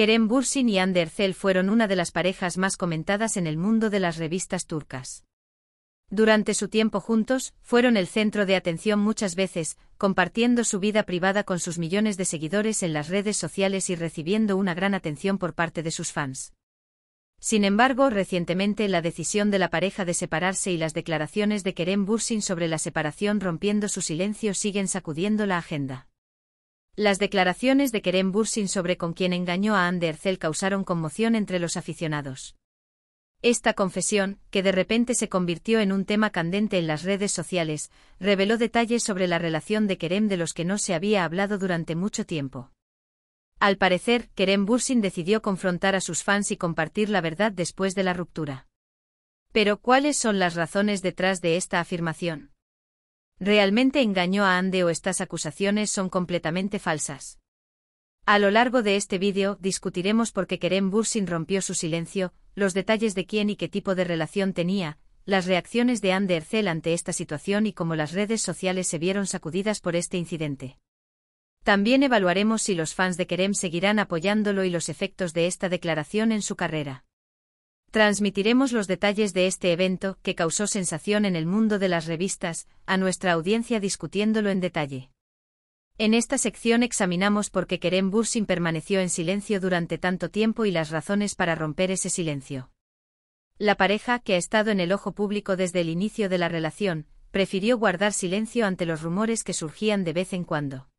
Kerem Bursin y Ander Zell fueron una de las parejas más comentadas en el mundo de las revistas turcas. Durante su tiempo juntos, fueron el centro de atención muchas veces, compartiendo su vida privada con sus millones de seguidores en las redes sociales y recibiendo una gran atención por parte de sus fans. Sin embargo, recientemente la decisión de la pareja de separarse y las declaraciones de Kerem Bursin sobre la separación rompiendo su silencio siguen sacudiendo la agenda. Las declaraciones de Kerem Bursin sobre con quien engañó a Anderzel causaron conmoción entre los aficionados. Esta confesión, que de repente se convirtió en un tema candente en las redes sociales, reveló detalles sobre la relación de Kerem de los que no se había hablado durante mucho tiempo. Al parecer, Kerem Bursin decidió confrontar a sus fans y compartir la verdad después de la ruptura. Pero ¿cuáles son las razones detrás de esta afirmación? realmente engañó a Ande o estas acusaciones son completamente falsas. A lo largo de este vídeo discutiremos por qué Kerem Bursin rompió su silencio, los detalles de quién y qué tipo de relación tenía, las reacciones de Ande Ercel ante esta situación y cómo las redes sociales se vieron sacudidas por este incidente. También evaluaremos si los fans de Kerem seguirán apoyándolo y los efectos de esta declaración en su carrera. Transmitiremos los detalles de este evento, que causó sensación en el mundo de las revistas, a nuestra audiencia discutiéndolo en detalle. En esta sección examinamos por qué Kerem Bursin permaneció en silencio durante tanto tiempo y las razones para romper ese silencio. La pareja, que ha estado en el ojo público desde el inicio de la relación, prefirió guardar silencio ante los rumores que surgían de vez en cuando.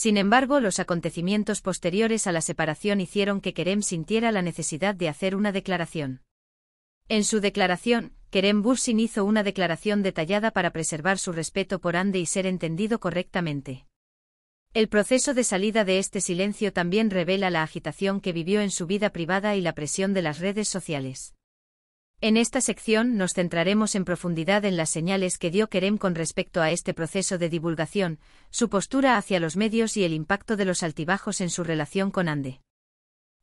Sin embargo, los acontecimientos posteriores a la separación hicieron que Kerem sintiera la necesidad de hacer una declaración. En su declaración, Kerem Bursin hizo una declaración detallada para preservar su respeto por Ande y ser entendido correctamente. El proceso de salida de este silencio también revela la agitación que vivió en su vida privada y la presión de las redes sociales. En esta sección nos centraremos en profundidad en las señales que dio Kerem con respecto a este proceso de divulgación, su postura hacia los medios y el impacto de los altibajos en su relación con Ande.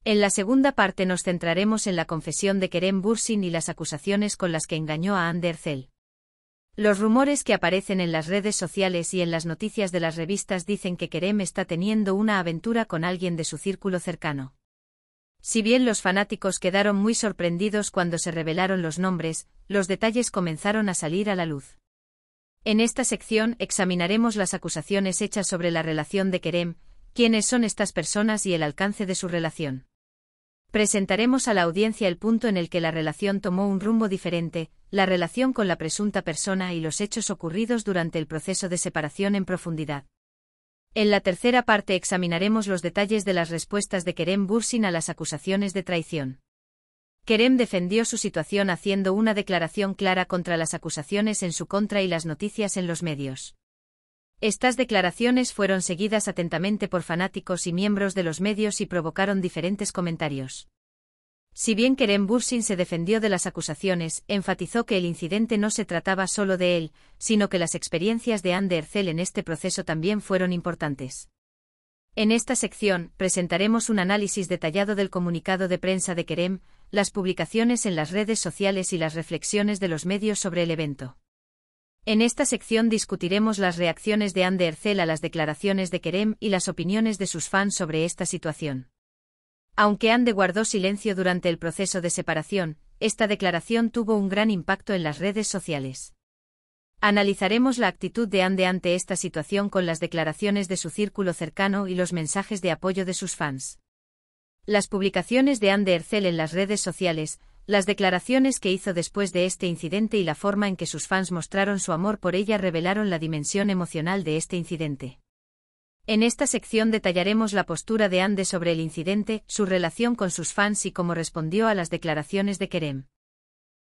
En la segunda parte nos centraremos en la confesión de Kerem Bursin y las acusaciones con las que engañó a Ande Ercel. Los rumores que aparecen en las redes sociales y en las noticias de las revistas dicen que Kerem está teniendo una aventura con alguien de su círculo cercano. Si bien los fanáticos quedaron muy sorprendidos cuando se revelaron los nombres, los detalles comenzaron a salir a la luz. En esta sección examinaremos las acusaciones hechas sobre la relación de Kerem, quiénes son estas personas y el alcance de su relación. Presentaremos a la audiencia el punto en el que la relación tomó un rumbo diferente, la relación con la presunta persona y los hechos ocurridos durante el proceso de separación en profundidad. En la tercera parte examinaremos los detalles de las respuestas de Kerem Bursin a las acusaciones de traición. Kerem defendió su situación haciendo una declaración clara contra las acusaciones en su contra y las noticias en los medios. Estas declaraciones fueron seguidas atentamente por fanáticos y miembros de los medios y provocaron diferentes comentarios. Si bien Kerem Bursin se defendió de las acusaciones, enfatizó que el incidente no se trataba solo de él, sino que las experiencias de Ander Ercel en este proceso también fueron importantes. En esta sección, presentaremos un análisis detallado del comunicado de prensa de Kerem, las publicaciones en las redes sociales y las reflexiones de los medios sobre el evento. En esta sección discutiremos las reacciones de Ander Ercel a las declaraciones de Kerem y las opiniones de sus fans sobre esta situación. Aunque Ande guardó silencio durante el proceso de separación, esta declaración tuvo un gran impacto en las redes sociales. Analizaremos la actitud de Ande ante esta situación con las declaraciones de su círculo cercano y los mensajes de apoyo de sus fans. Las publicaciones de Ande Ercel en las redes sociales, las declaraciones que hizo después de este incidente y la forma en que sus fans mostraron su amor por ella revelaron la dimensión emocional de este incidente. En esta sección detallaremos la postura de Ande sobre el incidente, su relación con sus fans y cómo respondió a las declaraciones de Kerem.